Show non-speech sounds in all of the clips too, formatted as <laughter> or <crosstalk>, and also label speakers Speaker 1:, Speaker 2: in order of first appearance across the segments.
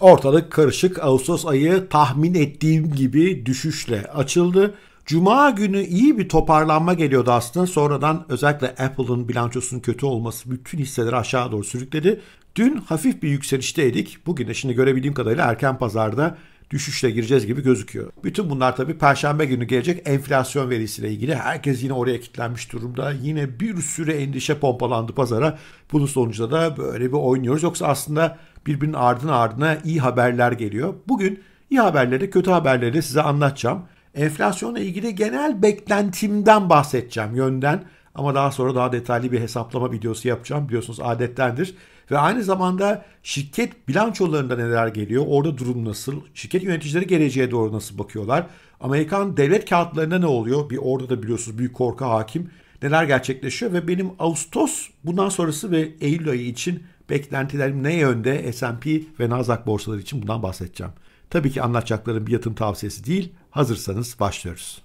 Speaker 1: Ortalık karışık. Ağustos ayı tahmin ettiğim gibi düşüşle açıldı. Cuma günü iyi bir toparlanma geliyordu aslında. Sonradan özellikle Apple'ın bilançosunun kötü olması bütün hisseleri aşağı doğru sürükledi. Dün hafif bir yükselişteydik. Bugün de şimdi görebildiğim kadarıyla erken pazarda düşüşle gireceğiz gibi gözüküyor. Bütün bunlar tabii perşembe günü gelecek enflasyon verisiyle ilgili. Herkes yine oraya kilitlenmiş durumda. Yine bir sürü endişe pompalandı pazara. Bunun sonucunda da böyle bir oynuyoruz. Yoksa aslında birbirinin ardına ardına iyi haberler geliyor. Bugün iyi haberleri kötü haberleri de size anlatacağım. Enflasyonla ilgili genel beklentimden bahsedeceğim yönden ama daha sonra daha detaylı bir hesaplama videosu yapacağım biliyorsunuz adettendir. Ve aynı zamanda şirket bilançolarında neler geliyor, orada durum nasıl, şirket yöneticileri geleceğe doğru nasıl bakıyorlar, Amerikan devlet kağıtlarında ne oluyor, bir orada da biliyorsunuz büyük korku hakim, neler gerçekleşiyor ve benim Ağustos bundan sonrası ve Eylül ayı için Beklentilerim ne yönde S&P ve Nasdaq borsaları için bundan bahsedeceğim. Tabii ki anlatacaklarım bir yatırım tavsiyesi değil. Hazırsanız başlıyoruz.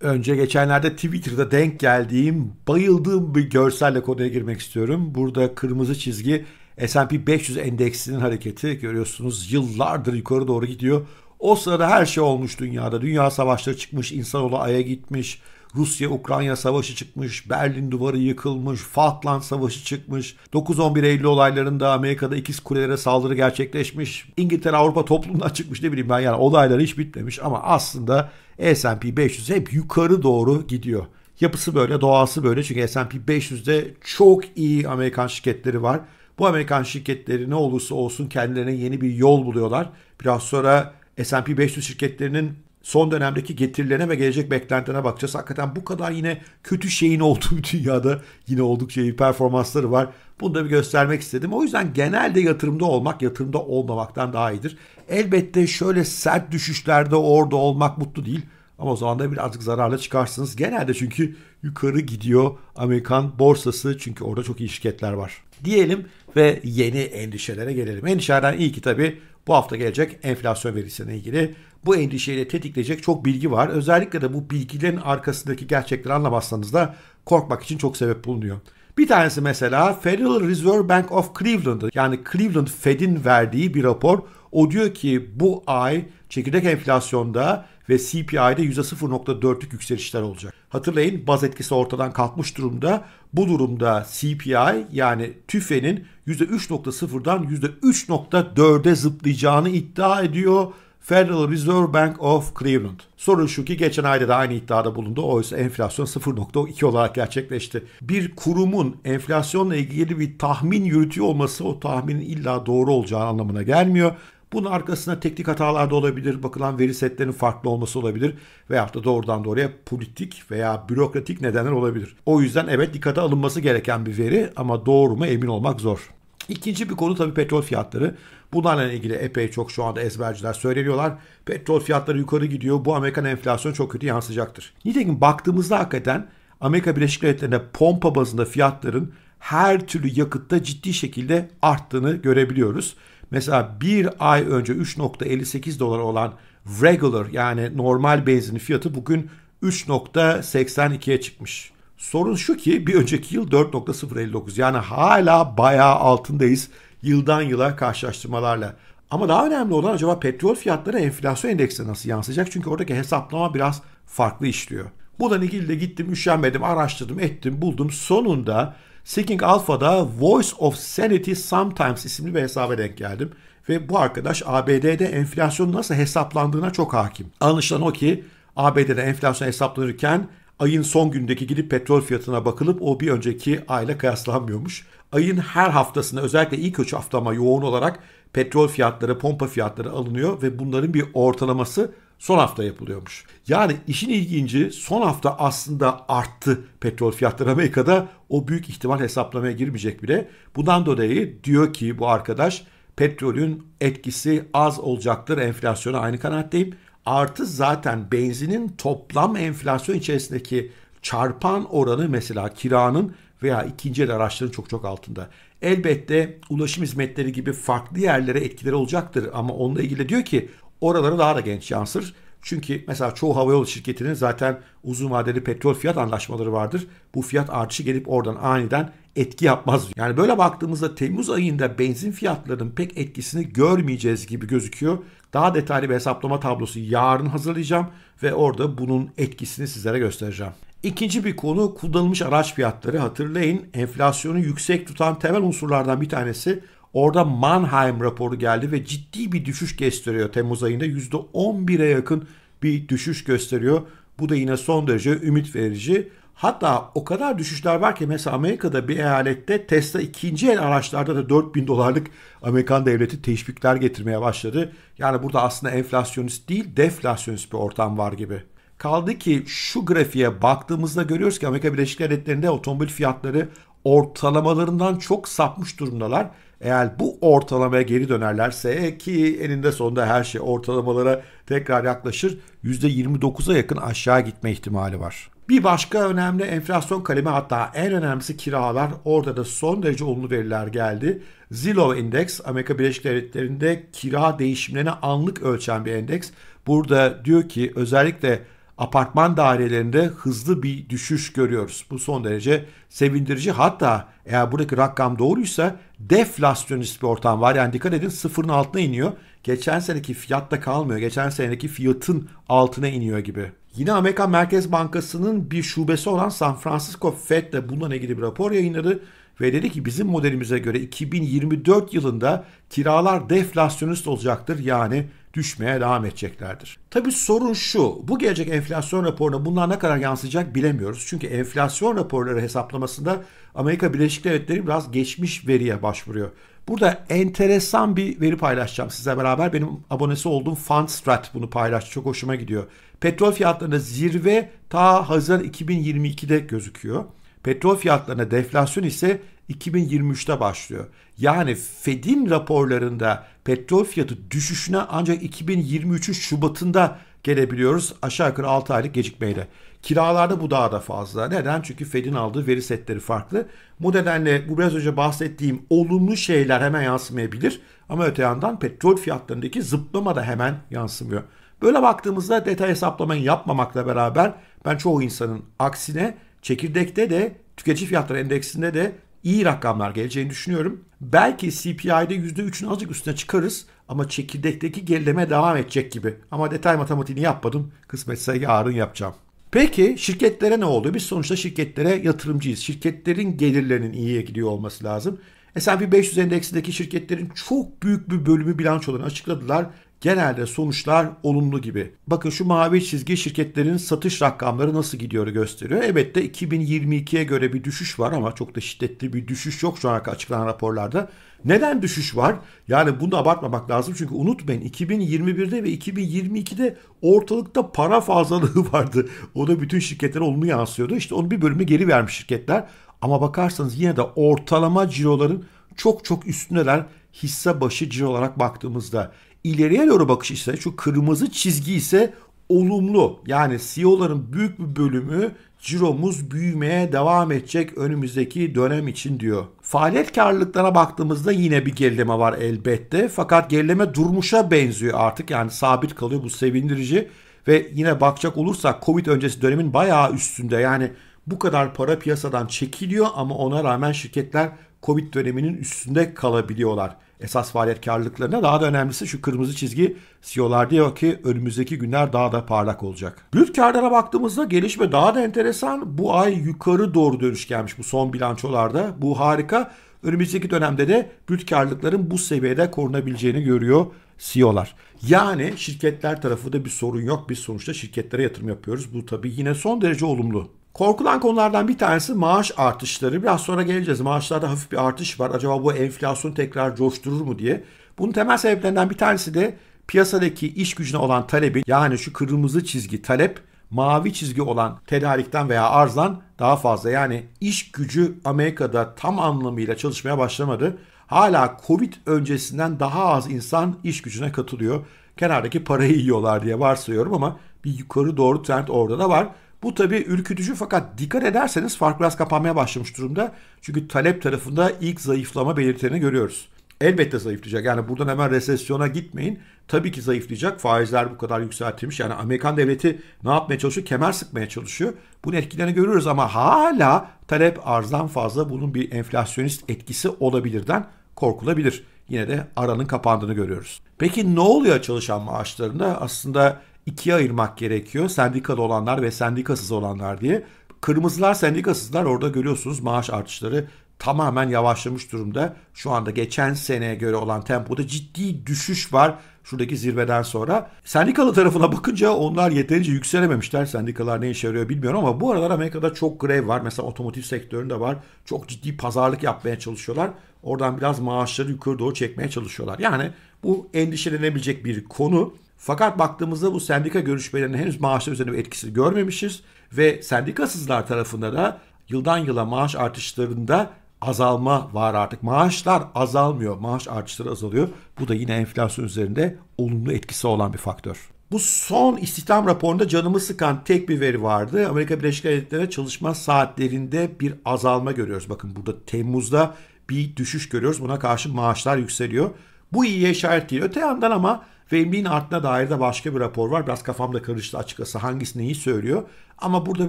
Speaker 1: Önce geçenlerde Twitter'da denk geldiğim, bayıldığım bir görselle konuya girmek istiyorum. Burada kırmızı çizgi S&P 500 endeksinin hareketi görüyorsunuz yıllardır yukarı doğru gidiyor. O sırada her şey olmuş dünyada. Dünya savaşları çıkmış, insanoğlu aya gitmiş, Rusya-Ukrayna savaşı çıkmış, Berlin duvarı yıkılmış, Falkland savaşı çıkmış, 9-11 Eylül olaylarında Amerika'da ikiz kulelere saldırı gerçekleşmiş, İngiltere Avrupa toplumuna çıkmış ne bileyim ben yani olaylar hiç bitmemiş ama aslında S&P 500 hep yukarı doğru gidiyor. Yapısı böyle, doğası böyle çünkü S&P 500'de çok iyi Amerikan şirketleri var. Bu Amerikan şirketleri ne olursa olsun kendilerine yeni bir yol buluyorlar. Biraz sonra S&P 500 şirketlerinin son dönemdeki getirilerine ve gelecek beklentine bakacağız. Hakikaten bu kadar yine kötü şeyin olduğu <laughs> dünyada yine oldukça iyi performansları var. Bunu da bir göstermek istedim. O yüzden genelde yatırımda olmak yatırımda olmamaktan daha iyidir. Elbette şöyle sert düşüşlerde orada olmak mutlu değil. Ama o zaman da birazcık zararla çıkarsınız. Genelde çünkü yukarı gidiyor Amerikan borsası. Çünkü orada çok iyi şirketler var. Diyelim ve yeni endişelere gelelim. Endişelerden iyi ki tabii bu hafta gelecek enflasyon verisine ilgili bu endişeyle tetikleyecek çok bilgi var. Özellikle de bu bilgilerin arkasındaki gerçekleri anlamazsanız da korkmak için çok sebep bulunuyor. Bir tanesi mesela Federal Reserve Bank of Cleveland'ın yani Cleveland Fed'in verdiği bir rapor. O diyor ki bu ay çekirdek enflasyonda ve CPI'de %0.4'lük yükselişler olacak. Hatırlayın baz etkisi ortadan kalkmış durumda. Bu durumda CPI yani TÜFE'nin %3.0'dan %3.4'e zıplayacağını iddia ediyor Federal Reserve Bank of Cleveland. Sorun şu ki geçen ayda da aynı iddiada bulundu. Oysa enflasyon 0.2 olarak gerçekleşti. Bir kurumun enflasyonla ilgili bir tahmin yürütüyor olması o tahminin illa doğru olacağı anlamına gelmiyor. Bunun arkasına teknik hatalar da olabilir, bakılan veri setlerinin farklı olması olabilir veya da doğrudan doğruya politik veya bürokratik nedenler olabilir. O yüzden evet dikkate alınması gereken bir veri ama doğru mu emin olmak zor. İkinci bir konu tabii petrol fiyatları. Bunlarla ilgili epey çok şu anda ezberciler söyleniyorlar. Petrol fiyatları yukarı gidiyor. Bu Amerikan enflasyonu çok kötü yansıyacaktır. Nitekim baktığımızda hakikaten Amerika Birleşik Devletleri'nde pompa bazında fiyatların her türlü yakıtta ciddi şekilde arttığını görebiliyoruz. Mesela bir ay önce 3.58 dolar olan regular yani normal benzinin fiyatı bugün 3.82'ye çıkmış. Sorun şu ki bir önceki yıl 4.059 yani hala bayağı altındayız yıldan yıla karşılaştırmalarla. Ama daha önemli olan acaba petrol fiyatları enflasyon endeksine nasıl yansıyacak? Çünkü oradaki hesaplama biraz farklı işliyor. Bundan ilgili de gittim üşenmedim araştırdım ettim buldum sonunda Seeking Alpha'da Voice of Sanity Sometimes isimli bir hesaba denk geldim. Ve bu arkadaş ABD'de enflasyonun nasıl hesaplandığına çok hakim. Anlaşılan o ki ABD'de enflasyon hesaplanırken ayın son gündeki gidip petrol fiyatına bakılıp o bir önceki ayla kıyaslanmıyormuş. Ayın her haftasında özellikle ilk üç haftama yoğun olarak petrol fiyatları, pompa fiyatları alınıyor ve bunların bir ortalaması son hafta yapılıyormuş. Yani işin ilginci son hafta aslında arttı petrol fiyatları Amerika'da o büyük ihtimal hesaplamaya girmeyecek bile. Bundan dolayı diyor ki bu arkadaş petrolün etkisi az olacaktır enflasyona aynı kanaatteyim. Artı zaten benzinin toplam enflasyon içerisindeki çarpan oranı mesela kiranın veya ikinci el araçların çok çok altında. Elbette ulaşım hizmetleri gibi farklı yerlere etkileri olacaktır ama onunla ilgili diyor ki oraları daha da genç yansır. Çünkü mesela çoğu havayolu şirketinin zaten uzun vadeli petrol fiyat anlaşmaları vardır. Bu fiyat artışı gelip oradan aniden etki yapmaz. Yani böyle baktığımızda Temmuz ayında benzin fiyatlarının pek etkisini görmeyeceğiz gibi gözüküyor. Daha detaylı bir hesaplama tablosu yarın hazırlayacağım ve orada bunun etkisini sizlere göstereceğim. İkinci bir konu kullanılmış araç fiyatları. Hatırlayın enflasyonu yüksek tutan temel unsurlardan bir tanesi Orada Mannheim raporu geldi ve ciddi bir düşüş gösteriyor Temmuz ayında. %11'e yakın bir düşüş gösteriyor. Bu da yine son derece ümit verici. Hatta o kadar düşüşler var ki mesela Amerika'da bir eyalette Tesla ikinci el araçlarda da 4000 dolarlık Amerikan devleti teşvikler getirmeye başladı. Yani burada aslında enflasyonist değil deflasyonist bir ortam var gibi. Kaldı ki şu grafiğe baktığımızda görüyoruz ki Amerika Birleşik Devletleri'nde otomobil fiyatları ortalamalarından çok sapmış durumdalar eğer bu ortalamaya geri dönerlerse ki eninde sonunda her şey ortalamalara tekrar yaklaşır %29'a yakın aşağı gitme ihtimali var. Bir başka önemli enflasyon kalemi hatta en önemlisi kiralar. Orada da son derece olumlu veriler geldi. Zillow Index Amerika Birleşik Devletleri'nde kira değişimlerini anlık ölçen bir endeks. Burada diyor ki özellikle apartman dairelerinde hızlı bir düşüş görüyoruz. Bu son derece sevindirici. Hatta eğer buradaki rakam doğruysa deflasyonist bir ortam var. Yani dikkat edin sıfırın altına iniyor. Geçen seneki fiyatta kalmıyor. Geçen seneki fiyatın altına iniyor gibi. Yine Amerika Merkez Bankası'nın bir şubesi olan San Francisco Fed de bununla ilgili bir rapor yayınladı ve dedi ki bizim modelimize göre 2024 yılında kiralar deflasyonist olacaktır. Yani düşmeye devam edeceklerdir. Tabi sorun şu, bu gelecek enflasyon raporuna bunlar ne kadar yansıyacak bilemiyoruz. Çünkü enflasyon raporları hesaplamasında Amerika Birleşik Devletleri biraz geçmiş veriye başvuruyor. Burada enteresan bir veri paylaşacağım size beraber. Benim abonesi olduğum Fundstrat bunu paylaştı. Çok hoşuma gidiyor. Petrol fiyatlarında zirve ta Haziran 2022'de gözüküyor. Petrol fiyatlarına deflasyon ise 2023'te başlıyor. Yani Fed'in raporlarında petrol fiyatı düşüşüne ancak 2023'ün Şubat'ında gelebiliyoruz aşağı yukarı 6 aylık gecikmeyle. Kiralarda bu daha da fazla. Neden? Çünkü Fed'in aldığı veri setleri farklı. Bu nedenle bu biraz önce bahsettiğim olumlu şeyler hemen yansımayabilir. Ama öte yandan petrol fiyatlarındaki zıplama da hemen yansımıyor. Böyle baktığımızda detay hesaplamayı yapmamakla beraber ben çoğu insanın aksine çekirdekte de tüketici fiyatları endeksinde de iyi rakamlar geleceğini düşünüyorum. Belki CPI'de %3'ün azıcık üstüne çıkarız ama çekirdekteki gerileme devam edecek gibi. Ama detay matematiğini yapmadım. Kısmetse yarın yapacağım. Peki şirketlere ne oldu? Biz sonuçta şirketlere yatırımcıyız. Şirketlerin gelirlerinin iyiye gidiyor olması lazım. S&P 500 endeksindeki şirketlerin çok büyük bir bölümü bilançolarını açıkladılar genelde sonuçlar olumlu gibi. Bakın şu mavi çizgi şirketlerin satış rakamları nasıl gidiyor gösteriyor. Evet de 2022'ye göre bir düşüş var ama çok da şiddetli bir düşüş yok şu an açıklanan raporlarda. Neden düşüş var? Yani bunu abartmamak lazım çünkü unutmayın 2021'de ve 2022'de ortalıkta para fazlalığı <laughs> vardı. O da bütün şirketlere olumlu yansıyordu. İşte onun bir bölümü geri vermiş şirketler. Ama bakarsanız yine de ortalama ciroların çok çok üstündeler hisse başı ciro olarak baktığımızda ileriye doğru bakış ise şu kırmızı çizgi ise olumlu. Yani CEO'ların büyük bir bölümü ciromuz büyümeye devam edecek önümüzdeki dönem için diyor. Faaliyet karlılıklarına baktığımızda yine bir gerileme var elbette. Fakat gerileme durmuşa benziyor artık. Yani sabit kalıyor bu sevindirici. Ve yine bakacak olursak Covid öncesi dönemin bayağı üstünde. Yani bu kadar para piyasadan çekiliyor ama ona rağmen şirketler Covid döneminin üstünde kalabiliyorlar esas faaliyet faaliyetkarlıklarına. Daha da önemlisi şu kırmızı çizgi CEO'lar diyor ki önümüzdeki günler daha da parlak olacak. Brüt karlara baktığımızda gelişme daha da enteresan. Bu ay yukarı doğru dönüş gelmiş bu son bilançolarda. Bu harika. Önümüzdeki dönemde de brüt karlılıkların bu seviyede korunabileceğini görüyor CEO'lar. Yani şirketler tarafı da bir sorun yok. Biz sonuçta şirketlere yatırım yapıyoruz. Bu tabii yine son derece olumlu. Korkulan konulardan bir tanesi maaş artışları. Biraz sonra geleceğiz. Maaşlarda hafif bir artış var. Acaba bu enflasyon tekrar coşturur mu diye. Bunun temel sebeplerinden bir tanesi de piyasadaki iş gücüne olan talebi yani şu kırmızı çizgi talep mavi çizgi olan tedarikten veya arzdan daha fazla. Yani iş gücü Amerika'da tam anlamıyla çalışmaya başlamadı. Hala Covid öncesinden daha az insan iş gücüne katılıyor. Kenardaki parayı yiyorlar diye varsayıyorum ama bir yukarı doğru trend orada da var. Bu tabi ürkütücü fakat dikkat ederseniz fark biraz kapanmaya başlamış durumda. Çünkü talep tarafında ilk zayıflama belirtilerini görüyoruz. Elbette zayıflayacak. Yani buradan hemen resesyona gitmeyin. Tabii ki zayıflayacak. Faizler bu kadar yükseltilmiş. Yani Amerikan devleti ne yapmaya çalışıyor? Kemer sıkmaya çalışıyor. Bunun etkilerini görüyoruz ama hala talep arzdan fazla bunun bir enflasyonist etkisi olabilirden korkulabilir. Yine de aranın kapandığını görüyoruz. Peki ne oluyor çalışan maaşlarında? Aslında ikiye ayırmak gerekiyor. Sendikalı olanlar ve sendikasız olanlar diye. Kırmızılar sendikasızlar orada görüyorsunuz maaş artışları tamamen yavaşlamış durumda. Şu anda geçen seneye göre olan tempoda ciddi düşüş var şuradaki zirveden sonra. Sendikalı tarafına bakınca onlar yeterince yükselememişler. Sendikalar ne işe yarıyor bilmiyorum ama bu aralar Amerika'da çok grev var. Mesela otomotiv sektöründe var. Çok ciddi pazarlık yapmaya çalışıyorlar. Oradan biraz maaşları yukarı doğru çekmeye çalışıyorlar. Yani bu endişelenebilecek bir konu. Fakat baktığımızda bu sendika görüşmelerinin henüz maaşlar üzerinde bir etkisi görmemişiz ve sendikasızlar tarafında da yıldan yıla maaş artışlarında azalma var artık. Maaşlar azalmıyor, maaş artışları azalıyor. Bu da yine enflasyon üzerinde olumlu etkisi olan bir faktör. Bu son istihdam raporunda canımı sıkan tek bir veri vardı. Amerika Birleşik Devletleri'nde çalışma saatlerinde bir azalma görüyoruz. Bakın burada Temmuz'da bir düşüş görüyoruz. Buna karşı maaşlar yükseliyor. Bu iyiye işaret değil. Öte yandan ama Wembley'in ardına dair de başka bir rapor var. Biraz kafamda karıştı açıkçası hangisi neyi söylüyor. Ama burada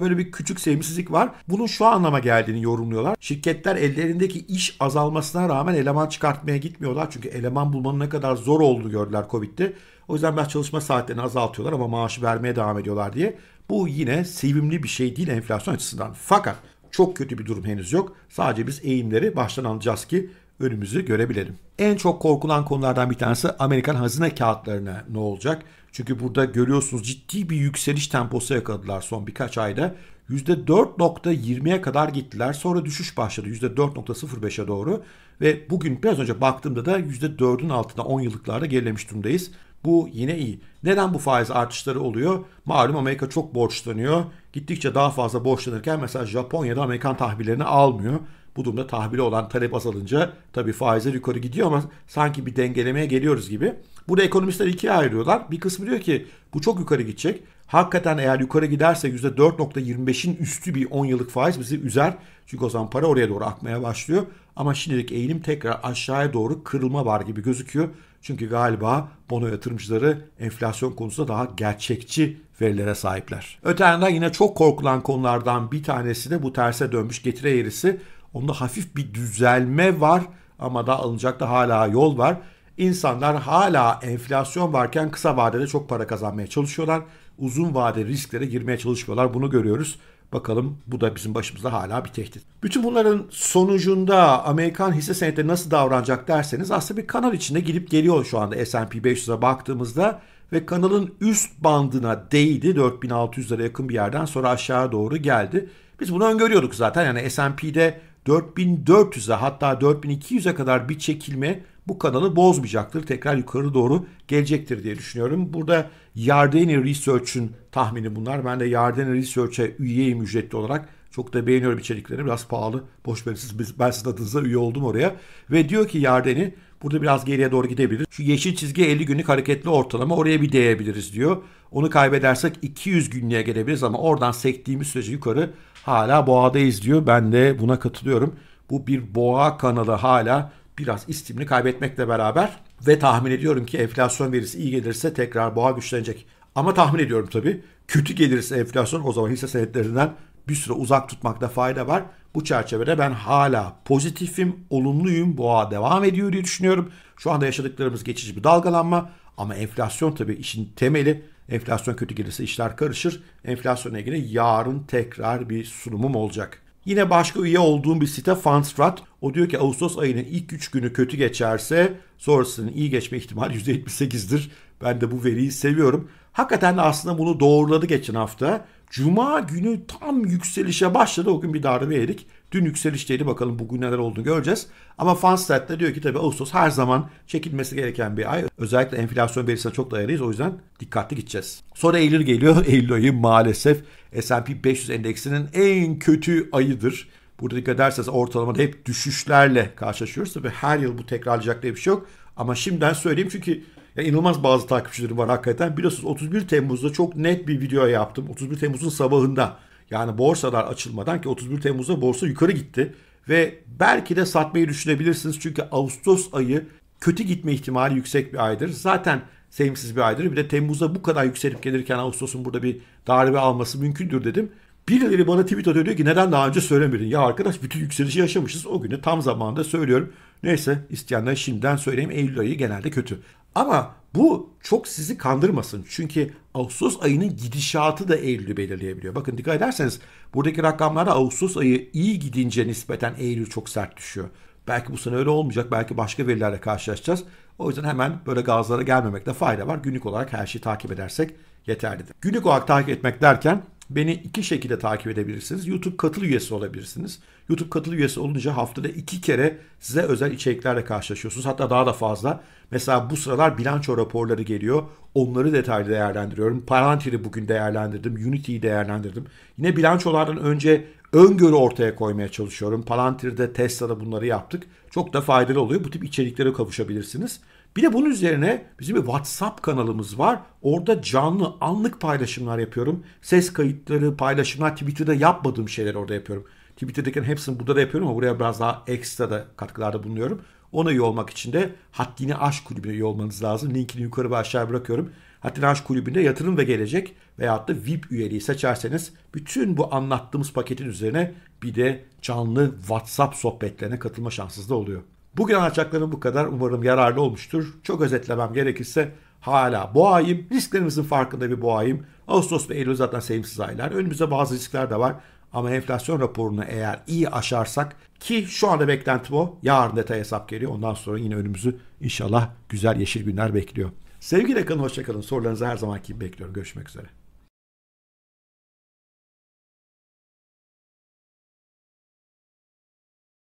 Speaker 1: böyle bir küçük sevimsizlik var. Bunun şu anlama geldiğini yorumluyorlar. Şirketler ellerindeki iş azalmasına rağmen eleman çıkartmaya gitmiyorlar. Çünkü eleman bulmanın ne kadar zor olduğunu gördüler Covid'de. O yüzden biraz çalışma saatlerini azaltıyorlar ama maaşı vermeye devam ediyorlar diye. Bu yine sevimli bir şey değil enflasyon açısından. Fakat çok kötü bir durum henüz yok. Sadece biz eğimleri baştan alacağız ki önümüzü görebilirim. En çok korkulan konulardan bir tanesi Amerikan hazine kağıtlarına ne olacak? Çünkü burada görüyorsunuz ciddi bir yükseliş temposu yakaladılar son birkaç ayda. %4.20'ye kadar gittiler. Sonra düşüş başladı %4.05'e doğru. Ve bugün biraz önce baktığımda da %4'ün altında 10 yıllıklarda gerilemiş durumdayız. Bu yine iyi. Neden bu faiz artışları oluyor? Malum Amerika çok borçlanıyor. Gittikçe daha fazla borçlanırken mesela Japonya'da Amerikan tahvillerini almıyor. Bu durumda tahvile olan talep azalınca tabii faizler yukarı gidiyor ama sanki bir dengelemeye geliyoruz gibi. Burada ekonomistler ikiye ayrılıyorlar. Bir kısmı diyor ki bu çok yukarı gidecek. Hakikaten eğer yukarı giderse %4.25'in üstü bir 10 yıllık faiz bizi üzer. Çünkü o zaman para oraya doğru akmaya başlıyor. Ama şimdilik eğilim tekrar aşağıya doğru kırılma var gibi gözüküyor. Çünkü galiba bono yatırımcıları enflasyon konusunda daha gerçekçi verilere sahipler. Öte yandan yine çok korkulan konulardan bir tanesi de bu terse dönmüş getire eğrisi. Onda hafif bir düzelme var ama daha alınacak da hala yol var. İnsanlar hala enflasyon varken kısa vadede çok para kazanmaya çalışıyorlar. Uzun vade risklere girmeye çalışıyorlar. Bunu görüyoruz. Bakalım bu da bizim başımıza hala bir tehdit. Bütün bunların sonucunda Amerikan hisse senetleri nasıl davranacak derseniz aslında bir kanal içinde gidip geliyor şu anda S&P 500'e baktığımızda ve kanalın üst bandına değdi 4600 4600'lere yakın bir yerden sonra aşağı doğru geldi. Biz bunu öngörüyorduk zaten yani S&P'de 4400'e hatta 4200'e kadar bir çekilme bu kanalı bozmayacaktır. Tekrar yukarı doğru gelecektir diye düşünüyorum. Burada Yardeni Research'ın tahmini bunlar. Ben de Yardeni Research'e üyeyim ücretli olarak. Çok da beğeniyorum içeriklerini. Biraz pahalı. Boş verin siz, ben sizin adınıza üye oldum oraya. Ve diyor ki Yardeni burada biraz geriye doğru gidebilir. Şu yeşil çizgi 50 günlük hareketli ortalama oraya bir değebiliriz diyor. Onu kaybedersek 200 günlüğe gelebiliriz ama oradan sektiğimiz sürece yukarı hala boğadayız diyor. Ben de buna katılıyorum. Bu bir boğa kanalı hala biraz istimini kaybetmekle beraber ve tahmin ediyorum ki enflasyon verisi iyi gelirse tekrar boğa güçlenecek. Ama tahmin ediyorum tabii kötü gelirse enflasyon o zaman hisse senetlerinden bir süre uzak tutmakta fayda var. Bu çerçevede ben hala pozitifim, olumluyum, boğa devam ediyor diye düşünüyorum. Şu anda yaşadıklarımız geçici bir dalgalanma ama enflasyon tabii işin temeli Enflasyon kötü gelirse işler karışır. Enflasyona ilgili yarın tekrar bir sunumum olacak. Yine başka üye olduğum bir site Fundstrat. O diyor ki Ağustos ayının ilk 3 günü kötü geçerse sonrasının iyi geçme ihtimali %78'dir. Ben de bu veriyi seviyorum. Hakikaten de aslında bunu doğruladı geçen hafta. Cuma günü tam yükselişe başladı. O gün bir darbe yedik. Dün yükselişteydi bakalım bugün neler olduğunu göreceğiz. Ama Fanstad da diyor ki tabii Ağustos her zaman çekilmesi gereken bir ay. Özellikle enflasyon verisine çok dayalıyız. O yüzden dikkatli gideceğiz. Sonra Eylül geliyor. <laughs> Eylül ayı maalesef S&P 500 endeksinin en kötü ayıdır. Burada dikkat ederseniz ortalamada hep düşüşlerle karşılaşıyoruz. Tabii her yıl bu tekrarlayacak diye bir şey yok. Ama şimdiden söyleyeyim çünkü yani inanılmaz bazı takipçileri var hakikaten. Biliyorsunuz 31 Temmuz'da çok net bir video yaptım. 31 Temmuz'un sabahında yani borsalar açılmadan ki 31 Temmuz'da borsa yukarı gitti. Ve belki de satmayı düşünebilirsiniz. Çünkü Ağustos ayı kötü gitme ihtimali yüksek bir aydır. Zaten sevimsiz bir aydır. Bir de Temmuz'da bu kadar yükselip gelirken Ağustos'un burada bir darbe alması mümkündür dedim. Birileri bana tweet atıyor diyor ki neden daha önce söylemedin? Ya arkadaş bütün yükselişi yaşamışız. O günü tam zamanında söylüyorum. Neyse isteyenler şimdiden söyleyeyim. Eylül ayı genelde kötü. Ama bu çok sizi kandırmasın. Çünkü Ağustos ayının gidişatı da Eylül'ü belirleyebiliyor. Bakın dikkat ederseniz buradaki rakamlarda Ağustos ayı iyi gidince nispeten Eylül çok sert düşüyor. Belki bu sene öyle olmayacak. Belki başka verilerle karşılaşacağız. O yüzden hemen böyle gazlara gelmemekte fayda var. Günlük olarak her şeyi takip edersek yeterlidir. Günlük olarak takip etmek derken Beni iki şekilde takip edebilirsiniz. YouTube katıl üyesi olabilirsiniz. YouTube katıl üyesi olunca haftada iki kere size özel içeriklerle karşılaşıyorsunuz. Hatta daha da fazla. Mesela bu sıralar bilanço raporları geliyor. Onları detaylı değerlendiriyorum. Palantir'i bugün değerlendirdim. Unity'yi değerlendirdim. Yine bilançolardan önce öngörü ortaya koymaya çalışıyorum. Palantir'de, Tesla'da bunları yaptık. Çok da faydalı oluyor. Bu tip içeriklere kavuşabilirsiniz. Bir de bunun üzerine bizim bir WhatsApp kanalımız var. Orada canlı anlık paylaşımlar yapıyorum. Ses kayıtları, paylaşımlar, Twitter'da yapmadığım şeyler orada yapıyorum. Twitter'dakilerin hepsini burada da yapıyorum ama buraya biraz daha ekstra da katkılarda bulunuyorum. Ona iyi olmak için de Haddini Aşk Kulübü'ne iyi olmanız lazım. Linkini yukarı ve aşağı bırakıyorum. Haddini Aşk Kulübü'nde yatırım ve gelecek veyahut da VIP üyeliği seçerseniz bütün bu anlattığımız paketin üzerine bir de canlı WhatsApp sohbetlerine katılma şansınız da oluyor. Bugün anlatacaklarım bu kadar. Umarım yararlı olmuştur. Çok özetlemem gerekirse hala boğayım. Risklerimizin farkında bir boğayım. Ağustos ve Eylül zaten sevimsiz aylar. Önümüzde bazı riskler de var. Ama enflasyon raporunu eğer iyi aşarsak ki şu anda beklenti bu, Yarın detay hesap geliyor. Ondan sonra yine önümüzü inşallah güzel yeşil günler bekliyor. Sevgili kalın, hoşçakalın. Sorularınızı her zaman kim bekliyorum. Görüşmek üzere.